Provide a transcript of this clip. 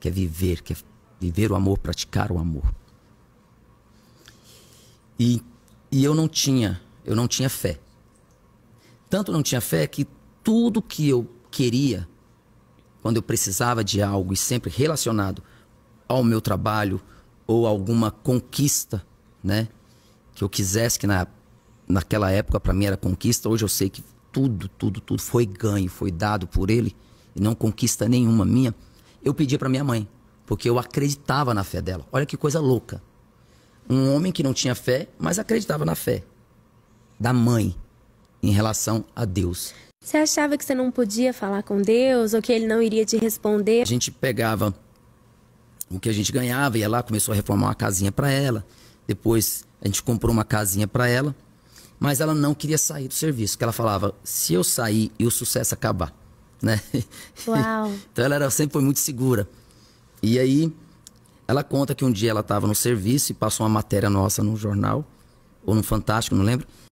quer é viver, quer é viver o amor, praticar o amor. E, e eu não tinha, eu não tinha fé. Tanto não tinha fé que tudo que eu queria, quando eu precisava de algo e sempre relacionado ao meu trabalho ou alguma conquista, né? Que eu quisesse que na, naquela época para mim era conquista, hoje eu sei que tudo, tudo, tudo foi ganho, foi dado por ele e não conquista nenhuma minha eu pedia para minha mãe, porque eu acreditava na fé dela. Olha que coisa louca. Um homem que não tinha fé, mas acreditava na fé da mãe em relação a Deus. Você achava que você não podia falar com Deus ou que ele não iria te responder? A gente pegava o que a gente ganhava, ia lá, começou a reformar uma casinha para ela. Depois a gente comprou uma casinha para ela, mas ela não queria sair do serviço, que ela falava: "Se eu sair e o sucesso acabar, né? Uau. então ela era, sempre foi muito segura. E aí ela conta que um dia ela estava no serviço e passou uma matéria nossa no jornal ou no Fantástico, não lembro.